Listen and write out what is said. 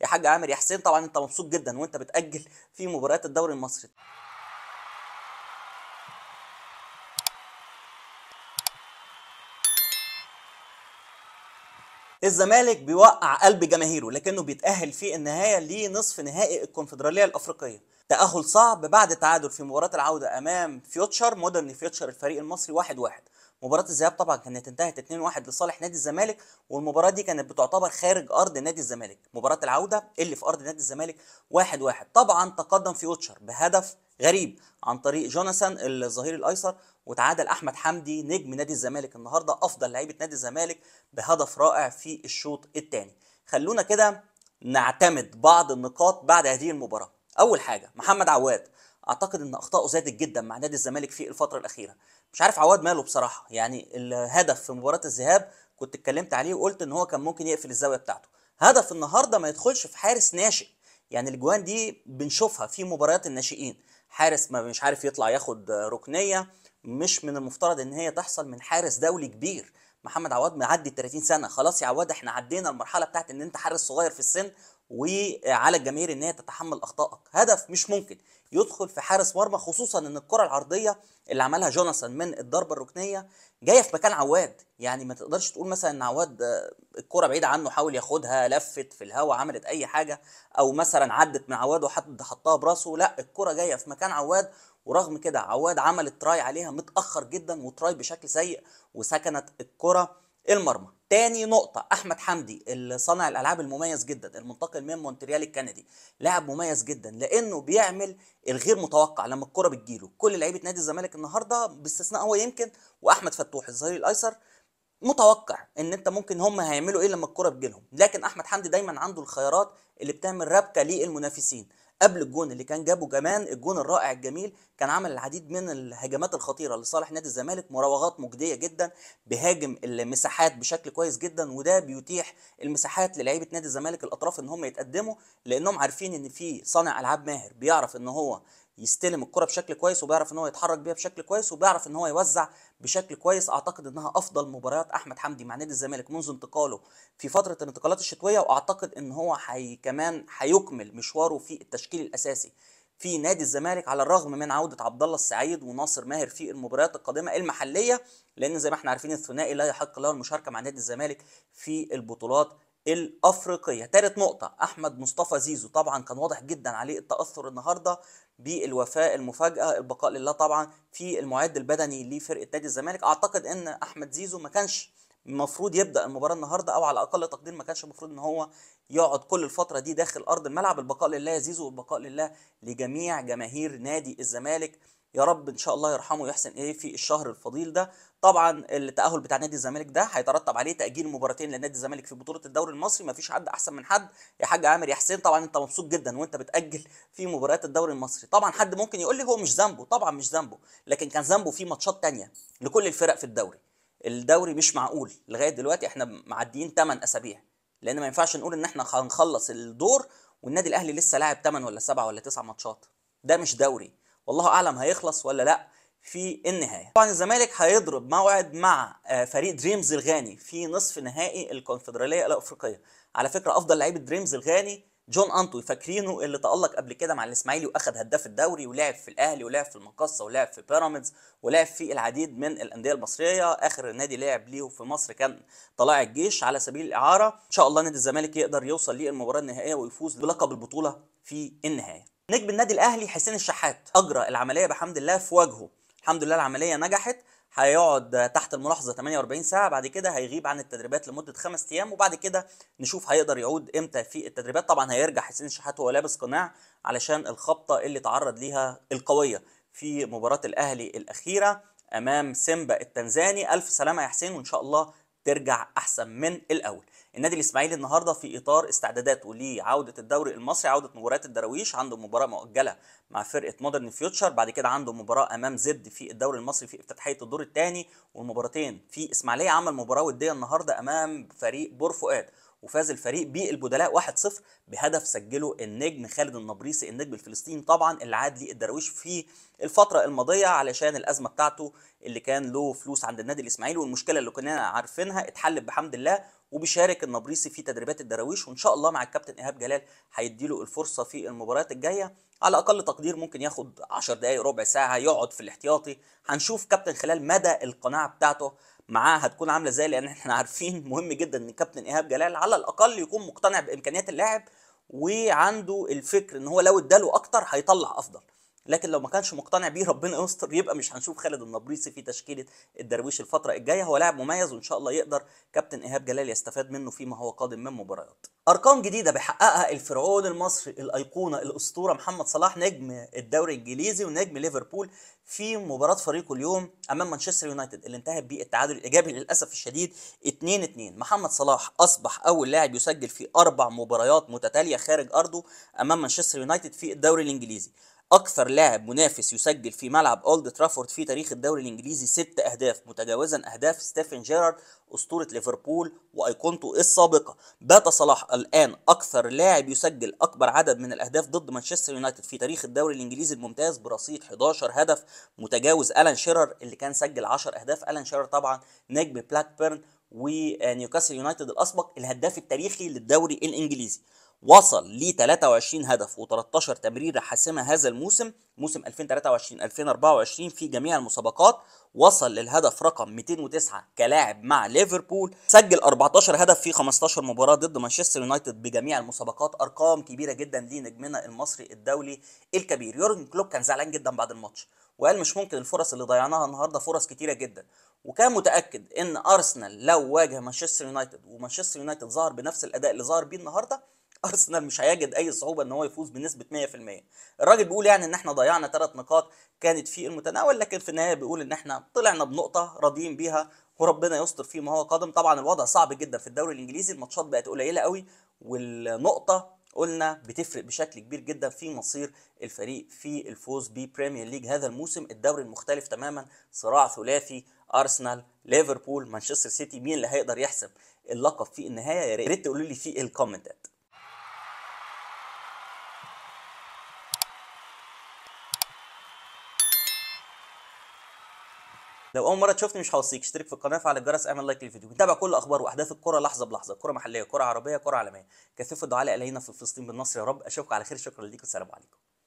يا حاج عامر يا حسين طبعا انت مبسوط جدا وانت بتاجل في مباريات الدوري المصري الزمالك بيوقع قلب جماهيره لكنه بيتأهل في النهاية لنصف نهائي الكونفدرالية الأفريقية تأهل صعب بعد تعادل في مباراة العودة أمام فيوتشر مودرن فيوتشر الفريق المصري 1-1 مباراه الذهاب طبعا كانت انتهت 2-1 لصالح نادي الزمالك والمباراه دي كانت بتعتبر خارج ارض نادي الزمالك مباراه العوده اللي في ارض نادي الزمالك 1-1 طبعا تقدم في اوتشر بهدف غريب عن طريق جوناثان الظهير الايسر وتعادل احمد حمدي نجم نادي الزمالك النهارده افضل لعيبه نادي الزمالك بهدف رائع في الشوط الثاني خلونا كده نعتمد بعض النقاط بعد هذه المباراه اول حاجه محمد عواد اعتقد ان اخطائه زادت جدا مع نادي الزمالك في الفتره الاخيره مش عارف عواد ماله بصراحه يعني الهدف في مباراه الذهاب كنت اتكلمت عليه وقلت ان هو كان ممكن يقفل الزاويه بتاعته هدف النهارده ما يدخلش في حارس ناشئ يعني الاجوان دي بنشوفها في مباريات الناشئين حارس ما مش عارف يطلع ياخد ركنيه مش من المفترض ان هي تحصل من حارس دولي كبير محمد عواد معدي 30 سنه خلاص يا عواد احنا عدينا المرحله بتاعت ان انت حارس صغير في السن وعلى الجماهير ان هي تتحمل اخطائك هدف مش ممكن يدخل في حارس مرمى خصوصا ان الكره العرضيه اللي عملها جوناثان من الضربه الركنيه جايه في مكان عواد يعني ما تقدرش تقول مثلا ان عواد الكره بعيده عنه حاول ياخدها لفت في الهواء عملت اي حاجه او مثلا عدت من عواد وحد حطها براسه لا الكره جايه في مكان عواد ورغم كده عواد عمل تراي عليها متاخر جدا وتراي بشكل سيء وسكنت الكره المرمى تاني نقطة أحمد حمدي اللي صانع الألعاب المميز جدا المنتقل من مونتريال الكندي لاعب مميز جدا لأنه بيعمل الغير متوقع لما الكرة بتجيله كل لعيبة نادي الزمالك النهاردة باستثناء هو يمكن وأحمد فتوح الظهير الأيسر متوقع ان انت ممكن هم هيعملوا ايه لما الكره بتجيلهم لكن احمد حمدي دايما عنده الخيارات اللي بتعمل ربكه للمنافسين قبل الجون اللي كان جابه كمان الجون الرائع الجميل كان عمل العديد من الهجمات الخطيره لصالح نادي الزمالك مراوغات مجديه جدا بهاجم المساحات بشكل كويس جدا وده بيتيح المساحات للعيبه نادي الزمالك الاطراف ان هم يتقدموا لانهم عارفين ان في صانع العاب ماهر بيعرف ان هو يستلم الكره بشكل كويس وبيعرف ان هو يتحرك بيها بشكل كويس وبيعرف ان هو يوزع بشكل كويس اعتقد انها افضل مباريات احمد حمدي مع نادي الزمالك منذ انتقاله في فتره الانتقالات الشتويه واعتقد ان هو حي كمان هيكمل مشواره في التشكيل الاساسي في نادي الزمالك على الرغم من عوده عبد الله السعيد وناصر ماهر في المباريات القادمه المحليه لان زي ما احنا عارفين الثنائي لا يحق له المشاركه مع نادي الزمالك في البطولات الافريقيه ثالث نقطه احمد مصطفى زيزو طبعا كان واضح جدا عليه التاثر النهارده بالوفاء المفاجاه البقاء لله طبعا في المعد البدني لفرقه نادي الزمالك اعتقد ان احمد زيزو ما كانش المفروض يبدا المباراه النهارده او على اقل تقدير ما كانش المفروض ان هو يقعد كل الفتره دي داخل ارض الملعب البقاء لله يا زيزو والبقاء لله لجميع جماهير نادي الزمالك يا رب ان شاء الله يرحمه ويحسن ايه في الشهر الفضيل ده طبعا التاهل بتاع نادي الزمالك ده هيترتب عليه تاجيل مباراتين لنادي الزمالك في بطوله الدوري المصري مفيش حد احسن من حد يا حاج عامر يا حسين طبعا انت مبسوط جدا وانت بتاجل في مباريات الدوري المصري طبعا حد ممكن يقول لي هو مش ذنبه طبعا مش ذنبه لكن كان ذنبه في ماتشات تانية لكل الفرق في الدوري الدوري مش معقول لغايه دلوقتي احنا معديين 8 اسابيع لان ما ينفعش نقول ان احنا هنخلص الدور والنادي الاهلي لسه لاعب 8 ولا 7 ولا 9 ماتشات ده مش دوري والله اعلم هيخلص ولا لا في النهايه طبعا الزمالك هيضرب موعد مع آه، فريق دريمز الغاني في نصف نهائي الكونفدراليه الافريقيه على فكره افضل لعيبه دريمز الغاني جون انتو فاكرينه اللي تالق قبل كده مع الاسماعيلي واخد هداف الدوري ولعب في الاهلي ولعب في المقصه ولعب في بيراميدز ولعب في العديد من الانديه المصريه اخر نادي لعب ليه في مصر كان طلائع الجيش على سبيل الاعاره ان شاء الله نادي الزمالك يقدر يوصل للمباراه النهائيه ويفوز بلقب البطوله في النهايه نجم النادي الاهلي حسين الشحات اجرى العمليه بحمد الله في وجهه الحمد لله العمليه نجحت هيقعد تحت الملاحظه 48 ساعه بعد كده هيغيب عن التدريبات لمده خمس ايام وبعد كده نشوف هيقدر يعود امتى في التدريبات طبعا هيرجع حسين الشحات وهو لابس قناع علشان الخبطه اللي تعرض ليها القويه في مباراه الاهلي الاخيره امام سيمبا التنزاني الف سلامه يا حسين وان شاء الله ترجع احسن من الاول النادي الاسماعيلي النهارده في اطار استعداداته لعوده الدوري المصري عوده مباريات الدراويش عنده مباراه مؤجله مع فرقه مودرن فيوتشر بعد كده عنده مباراه امام زد في الدوري المصري في افتتاحيه الدور الثاني والمباراتين في اسماعيليه عمل مباراه وديه النهارده امام فريق بور فؤاد وفاز الفريق بالبدلاء 1-0 بهدف سجله النجم خالد النبريسي النجم الفلسطيني طبعا اللي عاد ليه الدرويش في الفتره الماضيه علشان الازمه بتاعته اللي كان له فلوس عند النادي الاسماعيلي والمشكله اللي كنا عارفينها اتحلت بحمد الله وبيشارك النبريسي في تدريبات الدراويش وان شاء الله مع الكابتن ايهاب جلال هيديله الفرصه في المباريات الجايه على اقل تقدير ممكن ياخد 10 دقائق ربع ساعه يقعد في الاحتياطي هنشوف كابتن خلال مدى القناعه بتاعته معاه هتكون عامله ازاي لان احنا عارفين مهم جدا ان كابتن ايهاب جلال على الاقل يكون مقتنع بامكانيات اللاعب وعنده الفكر ان هو لو اداله اكتر هيطلع افضل لكن لو ما كانش مقتنع بيه ربنا يستر يبقى مش هنشوف خالد النبريسي في تشكيله الدرويش الفتره الجايه هو لاعب مميز وان شاء الله يقدر كابتن ايهاب جلال يستفاد منه فيما هو قادم من مباريات ارقام جديده بيحققها الفرعون المصري الايقونه الاسطوره محمد صلاح نجم الدوري الانجليزي ونجم ليفربول في مباراه فريقه اليوم امام مانشستر يونايتد اللي انتهت بالتعادل الايجابي للاسف الشديد 2 2 محمد صلاح اصبح اول لاعب يسجل في اربع مباريات متتاليه خارج ارضه امام مانشستر يونايتد في الدوري الانجليزي اكثر لاعب منافس يسجل في ملعب اولد ترافورد في تاريخ الدوري الانجليزي ست اهداف متجاوزا اهداف ستيفن جيرارد اسطوره ليفربول وايقونته السابقه بات صلاح الان اكثر لاعب يسجل اكبر عدد من الاهداف ضد مانشستر يونايتد في تاريخ الدوري الانجليزي الممتاز برصيد 11 هدف متجاوز الان شيرر اللي كان سجل 10 اهداف الان شيرر طبعا نجم بلاك بيرن ونيوكاسل يونايتد الاسبق الهداف التاريخي للدوري الانجليزي وصل ل 23 هدف و13 تمريره حاسمه هذا الموسم موسم 2023 2024 في جميع المسابقات وصل للهدف رقم 209 كلاعب مع ليفربول سجل 14 هدف في 15 مباراه ضد مانشستر يونايتد بجميع المسابقات ارقام كبيره جدا لنجمنا المصري الدولي الكبير يورجن كلوب كان زعلان جدا بعد الماتش وقال مش ممكن الفرص اللي ضيعناها النهارده فرص كتيره جدا وكان متاكد ان ارسنال لو واجه مانشستر يونايتد ومانشستر يونايتد ظهر بنفس الاداء اللي ظهر بيه النهارده ارسنال مش هيجد اي صعوبه ان هو يفوز بنسبه 100% الراجل بيقول يعني ان احنا ضيعنا ثلاث نقاط كانت في المتناول لكن في النهايه بيقول ان احنا طلعنا بنقطه راضيين بيها وربنا يستر فيما هو قادم طبعا الوضع صعب جدا في الدوري الانجليزي الماتشات بقت قليله قوي والنقطه قلنا بتفرق بشكل كبير جدا في مصير الفريق في الفوز ببريمير ليج هذا الموسم الدوري المختلف تماما صراع ثلاثي ارسنال ليفربول مانشستر سيتي مين اللي هيقدر يحسب اللقب في النهايه يا ريت تقولوا لي في الكومنتات لو اول مره تشوفني مش هوصيك اشترك في القناه فعل الجرس اعمل لايك للفيديو بتابع كل الاخبار واحداث الكره لحظه بلحظه كره محليه كره عربيه كره عالميه كثفوا الدعاء الينا في فلسطين بالنصر يا رب اشوفكم على خير شكرا ليكم والسلام عليكم